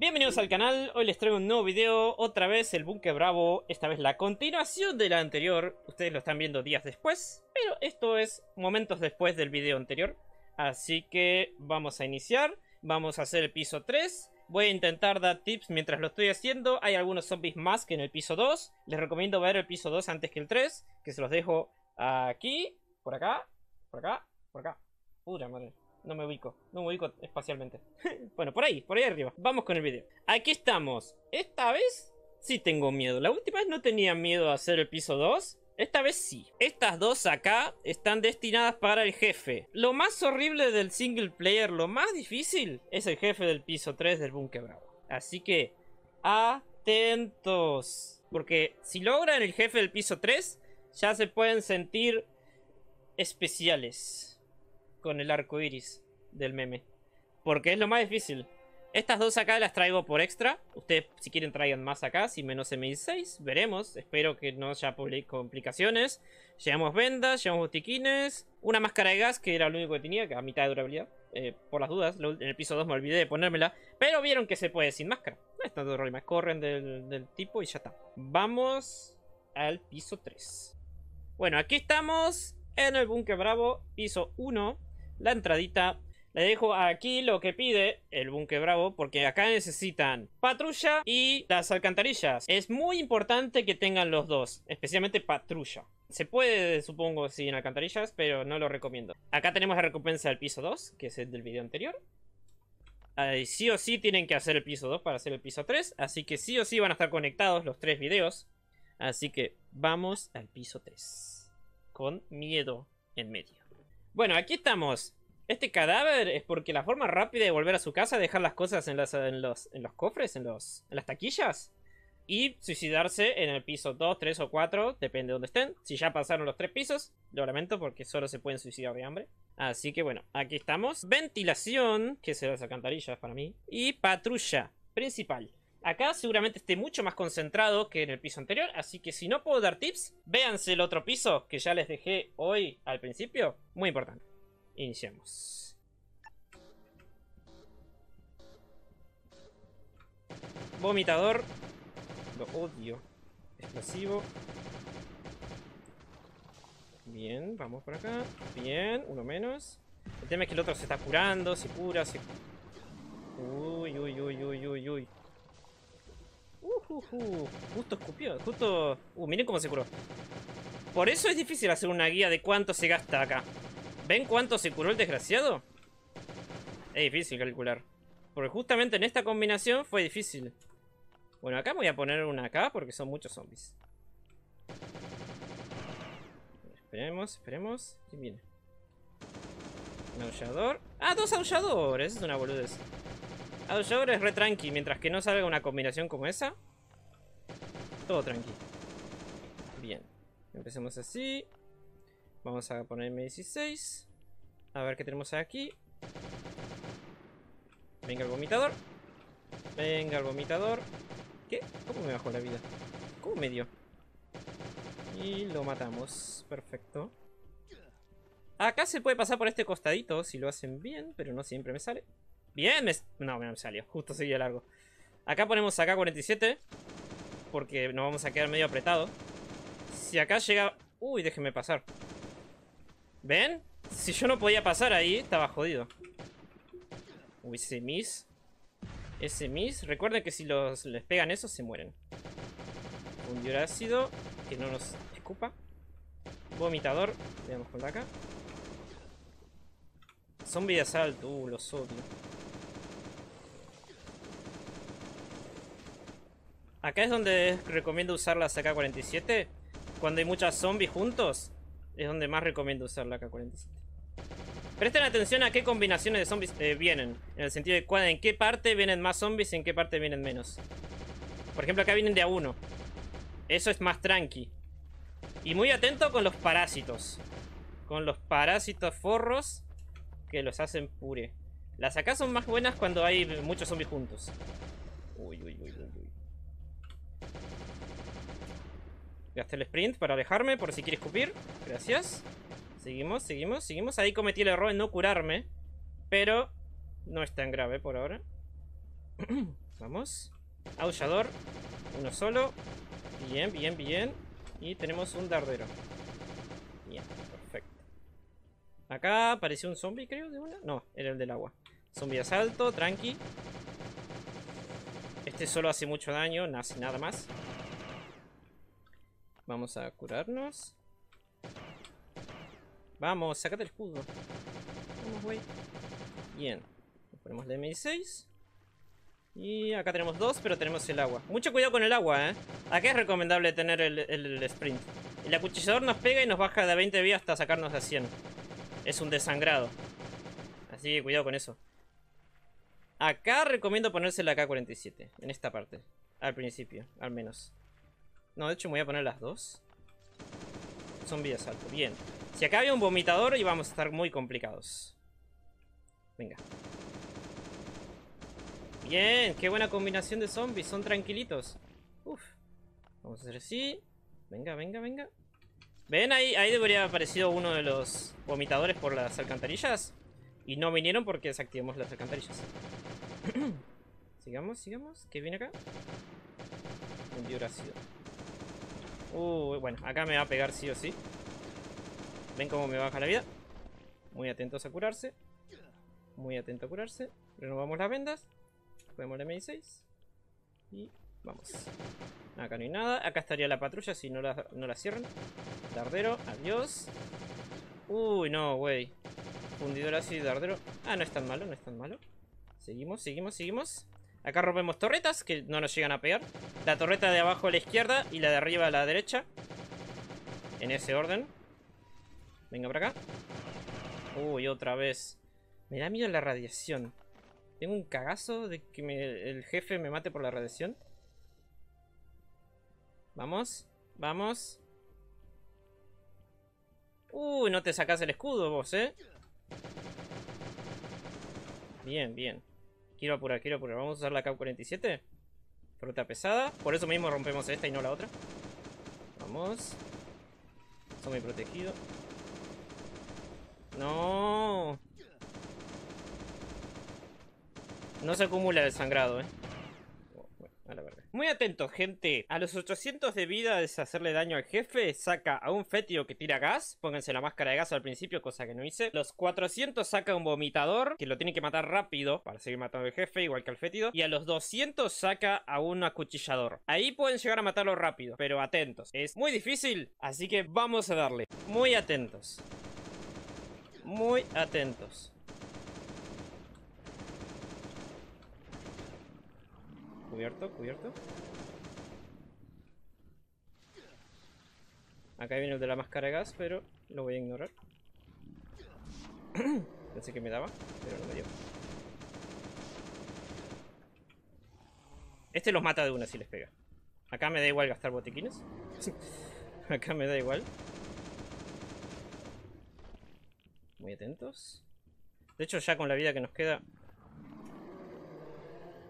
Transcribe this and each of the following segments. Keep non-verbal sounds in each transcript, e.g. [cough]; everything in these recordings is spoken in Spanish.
Bienvenidos al canal, hoy les traigo un nuevo video, otra vez el Bunker Bravo, esta vez la continuación de la anterior, ustedes lo están viendo días después, pero esto es momentos después del video anterior, así que vamos a iniciar, vamos a hacer el piso 3, voy a intentar dar tips mientras lo estoy haciendo, hay algunos zombies más que en el piso 2, les recomiendo ver el piso 2 antes que el 3, que se los dejo aquí, por acá, por acá, por acá, pura madre, no me ubico, no me ubico espacialmente. [laughs] bueno, por ahí, por ahí arriba. Vamos con el video. Aquí estamos. Esta vez sí tengo miedo. La última vez no tenía miedo a hacer el piso 2. Esta vez sí. Estas dos acá están destinadas para el jefe. Lo más horrible del single player, lo más difícil, es el jefe del piso 3 del Bunker Bravo. Así que, atentos. Porque si logran el jefe del piso 3, ya se pueden sentir especiales con el arco iris del meme. Porque es lo más difícil. Estas dos acá las traigo por extra. Ustedes si quieren traigan más acá, si menos M16. Veremos. Espero que no haya complicaciones. Llevamos vendas, llevamos botiquines. Una máscara de gas que era lo único que tenía, que a mitad de durabilidad. Eh, por las dudas, en el piso 2 me olvidé de ponérmela. Pero vieron que se puede sin máscara. No es tanto problema. Corren del, tipo y ya está. Vamos al piso 3. Bueno, aquí estamos en el búnker bravo, piso 1 la entradita. Le dejo aquí lo que pide el búnker Bravo, porque acá necesitan patrulla y las alcantarillas. Es muy importante que tengan los dos, especialmente patrulla. Se puede, supongo, sin alcantarillas, pero no lo recomiendo. Acá tenemos la recompensa del piso 2, que es el del video anterior. sí o sí tienen que hacer el piso 2 para hacer el piso 3, así que sí o sí van a estar conectados los tres videos. Así que vamos al piso 3, con miedo en medio. Bueno, aquí estamos. Este cadáver es porque la forma rápida de volver a su casa es dejar las cosas en, los, cofres, en, los, las taquillas. Y suicidarse en el piso 2, 3 o 4, depende de donde estén. Si ya pasaron los tres pisos, lo lamento porque solo se pueden suicidar de hambre. Así que bueno, aquí estamos. Ventilación, que se las alcantarillas para mí. Y patrulla principal. Acá seguramente esté mucho más concentrado que en el piso anterior, así que si no puedo dar tips, véanse el otro piso que ya les dejé hoy al principio. Muy importante. Iniciamos. Vomitador. Lo odio. Explosivo. Bien, vamos por acá. Bien, uno menos. El tema es que el otro se está curando, se cura, se... Uy, uy, uy, uy, uy, uy justo escupió, justo... Uh, miren cómo se curó. Por eso es difícil hacer una guía de cuánto se gasta acá. ¿Ven cuánto se curó el desgraciado? Es difícil calcular. Porque justamente en esta combinación fue difícil. Bueno, acá voy a poner una acá porque son muchos zombies. Esperemos, esperemos. ¿Quién viene? Un aullador. ¡Ah, dos aulladores! Es una boludez. Aullador es re tranqui, mientras que no salga una combinación como esa todo tranquilo. Bien. Empecemos así. Vamos a poner M16. A ver qué tenemos aquí. Venga el vomitador. Venga el vomitador. ¿Qué? ¿Cómo me bajó la vida? ¿Cómo me dio? Y lo matamos. Perfecto. Acá se puede pasar por este costadito si lo hacen bien, pero no siempre me sale. Bien, me... no, me salió. Justo seguía largo. Acá ponemos acá 47 porque nos vamos a quedar medio apretado Si acá llega... Uy, déjenme pasar. ¿Ven? Si yo no podía pasar ahí, estaba jodido. Uy, ese miss. Ese miss. Recuerden que si los, les pegan eso, se mueren. Un diorácido que no nos escupa. Vomitador. Veamos con acá. Zombie de asalto. Uh, los odio. Acá es donde recomiendo usar la AK-47. Cuando hay muchas zombies juntos, es donde más recomiendo usar la AK-47. Presten atención a qué combinaciones de zombies eh, vienen. En el sentido de en qué parte vienen más zombies y en qué parte vienen menos. Por ejemplo, acá vienen de a uno. Eso es más tranqui. Y muy atento con los parásitos. Con los parásitos forros que los hacen pure. Las acá son más buenas cuando hay muchos zombies juntos. Gasté el sprint para alejarme por si quiere escupir. Gracias. Seguimos, seguimos, seguimos. Ahí cometí el error de no curarme. Pero no es tan grave por ahora. [clears throat] Vamos. Aullador. Uno solo. Bien, bien, bien. Y tenemos un dardero. Bien, perfecto. Acá apareció un zombie, creo, de una. No, era el del agua. Zombie asalto, tranqui. Este solo hace mucho daño, no nada más. Vamos a curarnos. Vamos, sacate el escudo. Vamos, güey. Bien. ponemos el m 6 Y acá tenemos dos, pero tenemos el agua. Mucho cuidado con el agua, ¿eh? Acá es recomendable tener el, sprint. El acuchillador nos pega y nos baja de 20 vidas hasta sacarnos de 100. Es un desangrado. Así que cuidado con eso. Acá recomiendo ponerse la K-47. En esta parte. Al principio, al menos. No, de hecho me voy a poner las dos. Zombie de asalto. Bien. Si acá había un vomitador, íbamos a estar muy complicados. Venga. Bien, qué buena combinación de zombies. Son tranquilitos. Uf. Vamos a hacer así. Venga, venga, venga. ¿Ven? Ahí, ahí debería haber aparecido uno de los vomitadores por las alcantarillas. Y no vinieron porque desactivamos las alcantarillas. [clears throat] sigamos, sigamos. ¿Qué viene acá? Un ácido. Uy, uh, bueno, acá me va a pegar sí o sí. Ven cómo me baja la vida. Muy atentos a curarse. Muy atento a curarse. Renovamos las vendas. Ponemos el M16. Y vamos. Acá no hay nada. Acá estaría la patrulla si no la, no la cierran. Dardero, adiós. Uy, no, güey. Fundidor así, dardero. Ah, no es tan malo, no es tan malo. Seguimos, seguimos, seguimos. Acá rompemos torretas, que no nos llegan a pegar. La torreta de abajo a la izquierda y la de arriba a la derecha. En ese orden. Venga para acá. Uy, otra vez. Me da miedo la radiación. Tengo un cagazo de que el jefe me mate por la radiación. Vamos, vamos. Uy, no te sacas el escudo vos, ¿eh? Bien, bien. Quiero apurar, quiero apurar. Vamos a usar la CAP-47. Fruta pesada. Por eso mismo rompemos esta y no la otra. Vamos. muy protegido. No. No se acumula el sangrado, eh. Muy atentos gente. A los 800 de vida es hacerle daño al jefe. Saca a un fétido que tira gas. Pónganse la máscara de gas al principio, cosa que no hice. Los 400 saca un vomitador, que lo tiene que matar rápido para seguir matando al jefe, igual que al fétido. Y a los 200 saca a un acuchillador. Ahí pueden llegar a matarlo rápido, pero atentos. Es muy difícil, así que vamos a darle. Muy atentos. Muy atentos. Cubierto, cubierto. Acá viene el de la máscara de gas, pero lo voy a ignorar. [clears throat] Pensé que me daba, pero no me dio. Este los mata de una si les pega. Acá me da igual gastar botiquines. [laughs] Acá me da igual. Muy atentos. De hecho, ya con la vida que nos queda,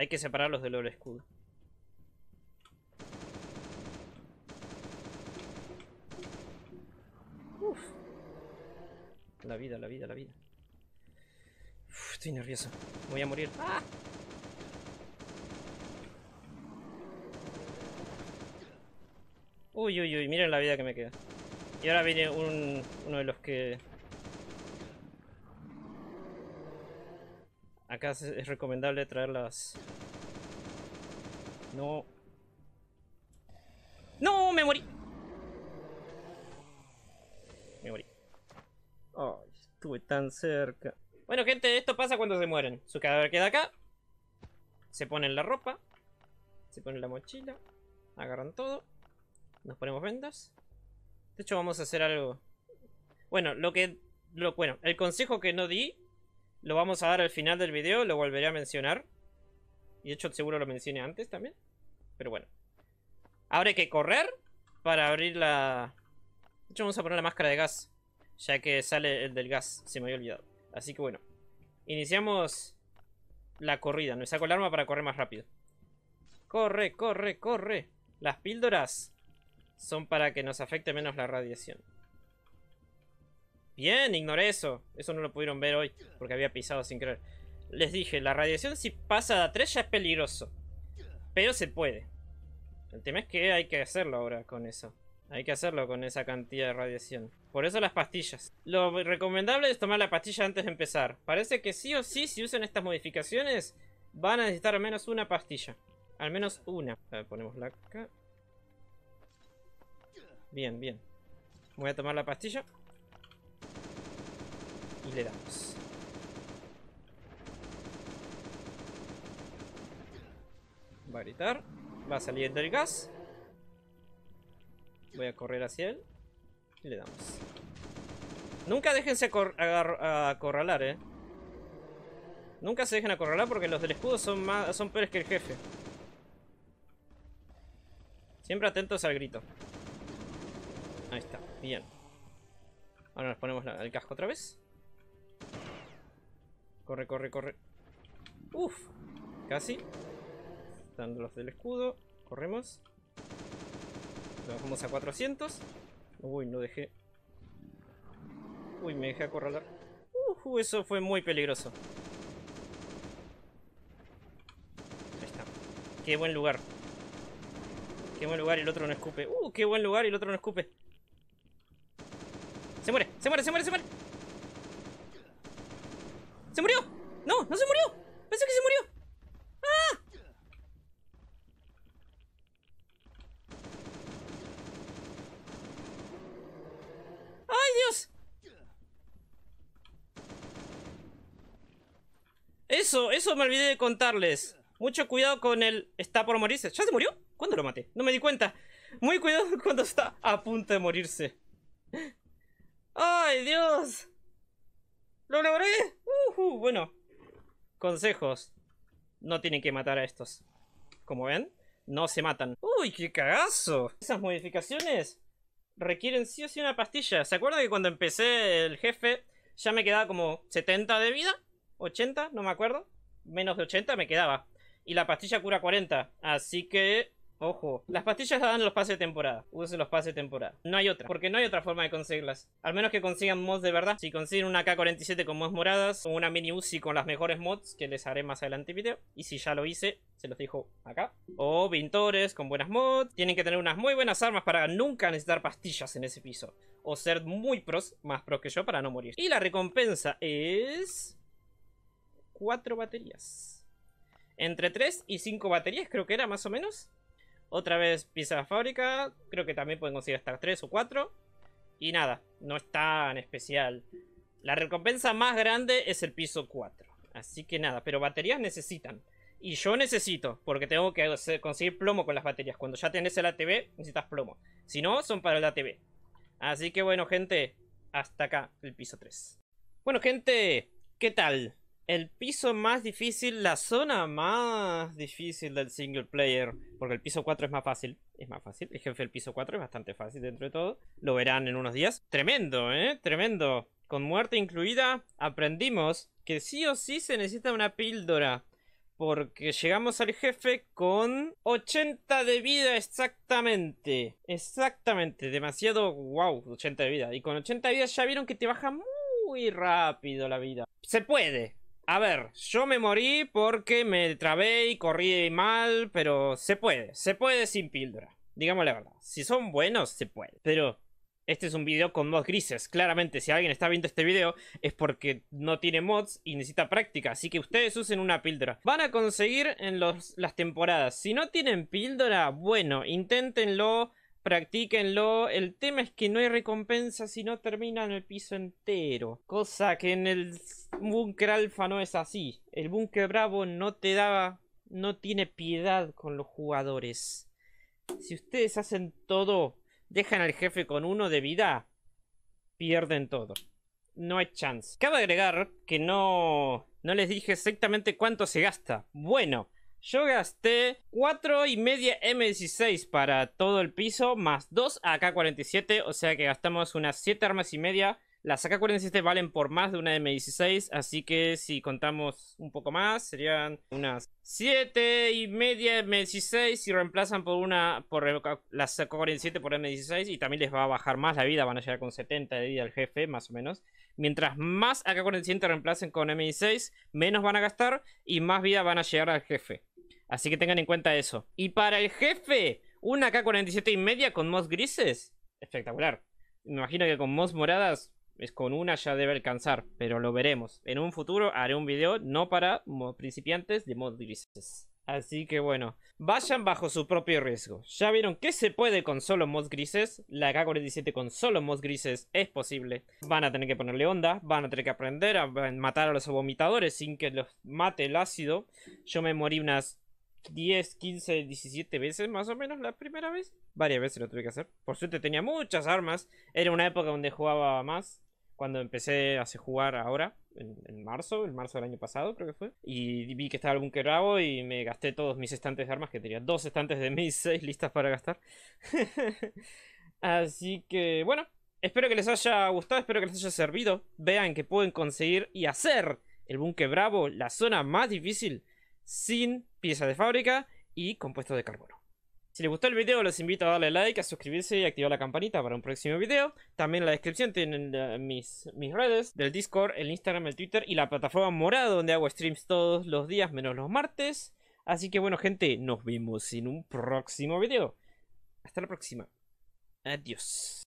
hay que separarlos del lo escudo. La vida, la vida, la vida. estoy nervioso. Voy a morir. ¡Ah! Uy, uy, uy, miren la vida que me queda. Y ahora viene un, uno de los que... Acá es recomendable traer las, no. ¡No! ¡Me morí! Me morí. estuve tan cerca. Bueno, gente, esto pasa cuando se mueren. Su cadáver queda acá. Se ponen la ropa. Se ponen la mochila. Agarran todo. Nos ponemos vendas. De hecho, vamos a hacer algo. Bueno, lo que... Lo, bueno, el consejo que no di... Lo vamos a dar al final del video. Lo volveré a mencionar. Y de hecho seguro lo mencioné antes también. Pero bueno. Ahora hay que correr para abrir la... De hecho vamos a poner la máscara de gas. Ya que sale el del gas. Se me había olvidado. Así que bueno. Iniciamos la corrida. Me saco el arma para correr más rápido. Corre, corre, corre. Las píldoras son para que nos afecte menos la radiación. Bien, ignoré eso. Eso no lo pudieron ver hoy porque había pisado sin querer. Les dije, la radiación si pasa de 3 ya es peligroso. Pero se puede. El tema es que hay que hacerlo ahora con eso. Hay que hacerlo con esa cantidad de radiación. Por eso las pastillas. Lo recomendable es tomar la pastilla antes de empezar. Parece que sí o sí, si usan estas modificaciones, van a necesitar al menos una pastilla. Al menos una. A ver, ponemosla acá. Bien, bien. Voy a tomar la pastilla. Y le damos. Va a gritar. Va a salir del gas. Voy a correr hacia él. Y le damos. Nunca déjense acorralar, eh. Nunca se dejen acorralar porque los del escudo son, más, son peores que el jefe. Siempre atentos al grito. Ahí está, bien. Ahora nos ponemos el casco otra vez. Corre, corre, corre. Uf, casi. Dándolos del escudo. Corremos. Lo bajamos a 400. Uy, no dejé. Uy, me dejé acorralar. Uh, eso fue muy peligroso. Ahí está. Qué buen lugar. Qué buen lugar y el otro no escupe. Uh, qué buen lugar y el otro no escupe. Se muere, se muere, se muere, se muere. ¡Se murió! ¡No! ¡No se murió! eso, me olvidé de contarles. Mucho cuidado con el... Está por morirse. ¿Ya se murió? ¿Cuándo lo maté? No me di cuenta. Muy cuidado [laughs] cuando está a punto de morirse. ¡Ay, Dios! ¡Lo logré! Bueno, consejos. No tienen que matar a estos. Como ven, no se matan. ¡Uy, qué cagazo! Esas modificaciones requieren sí o sí una pastilla. ¿Se acuerdan que cuando empecé el jefe ya me quedaba como 70 de vida? 80, no me acuerdo. Menos de 80 me quedaba. Y la pastilla cura 40. Así que Ojo, las pastillas las dan los pases de temporada. Use los pases de temporada. No hay otra, porque no hay otra forma de conseguirlas. Al menos que consigan mods de verdad. Si consiguen una K47 con mods moradas, o una mini Uzi con las mejores mods, que les haré más adelante el video. Y si ya lo hice, se los dejo acá. O pintores con buenas mods. Tienen que tener unas muy buenas armas para nunca necesitar pastillas en ese piso. O ser muy pros, más pros que yo, para no morir. Y la recompensa es... 4 baterías. Entre 3 y 5 baterías, creo que era más o menos. Otra vez pieza de fábrica. Creo que también pueden conseguir hasta 3 o 4. Y nada, no es tan especial. La recompensa más grande es el piso 4. Así que nada, pero baterías necesitan. Y yo necesito, porque tengo que conseguir plomo con las baterías. Cuando ya tenés el ATV, necesitas plomo. Si no, son para el ATV. Así que bueno, gente, hasta acá el piso 3. Bueno, gente, ¿qué tal? el piso más difícil, la zona más difícil del single player, porque el piso 4 es más fácil, es más fácil, el jefe del piso 4 es bastante fácil dentro de todo, lo verán en unos días. Tremendo, ¿eh? Tremendo. Con muerte incluida, aprendimos que sí o sí se necesita una píldora, porque llegamos al jefe con 80 de vida exactamente. Exactamente, demasiado wow, 80 de vida. Y con 80 de vida ya vieron que te baja muy rápido la vida. Se puede, a ver, yo me morí porque me trabé y corrí mal, pero se puede, se puede sin píldora. Digamos la verdad, si son buenos, se puede. Pero este es un video con mods grises. Claramente, si alguien está viendo este video es porque no tiene mods y necesita práctica. Así que ustedes usen una píldora. Van a conseguir en las temporadas. Si no tienen píldora, bueno, inténtenlo Practíquenlo. El tema es que no hay recompensa si no terminan el piso entero. Cosa que en el búnker alfa no es así. El búnker bravo no te daba, No tiene piedad con los jugadores. Si ustedes hacen todo, dejan al jefe con uno de vida, pierden todo. No hay chance. Cabe agregar que no. No les dije exactamente cuánto se gasta. Bueno, yo gasté 4 y media M16 para todo el piso, más 2 AK-47, o sea que gastamos unas 7 armas y media. Las AK-47 valen por más de una M16, así que si contamos un poco más, serían unas 7 y media M16 y reemplazan por una por las AK-47 por M16 y también les va a bajar más la vida, van a llegar con 70 de vida al jefe, más o menos. Mientras más AK-47 reemplacen con M16, menos van a gastar y más vida van a llegar al jefe. Así que tengan en cuenta eso. Y para el jefe, una K47 y media con mods grises. Espectacular. Me imagino que con mods moradas es con una ya debe alcanzar, pero lo veremos. En un futuro haré un video no para principiantes de mods grises. Así que bueno, vayan bajo su propio riesgo. Ya vieron que se puede con solo mods grises. La K47 con solo mods grises es posible. Van a tener que ponerle onda, van a tener que aprender a matar a los vomitadores sin que los mate el ácido. Yo me morí unas 10, 15, 17 veces más o menos la primera vez. Varias veces lo tuve que hacer. Por suerte tenía muchas armas. Era una época donde jugaba más. Cuando empecé a jugar ahora, en, marzo, el marzo del año pasado creo que fue. Y vi que estaba el búnker Bravo y me gasté todos mis estantes de armas, que tenía dos estantes de mis [laughs] seis listas para gastar. [laughs] Así que bueno, espero que les haya gustado, espero que les haya servido. Vean que pueden conseguir y hacer el Bunker bravo, la zona más difícil, sin pieza de fábrica y compuesto de carbono. Si les gustó el video los invito a darle like, a suscribirse y activar la campanita para un próximo video. También en la descripción tienen eh, mis, mis redes del Discord, el Instagram, el Twitter y la plataforma morada donde hago streams todos los días menos los martes. Así que bueno gente, nos vemos en un próximo video. Hasta la próxima. Adiós.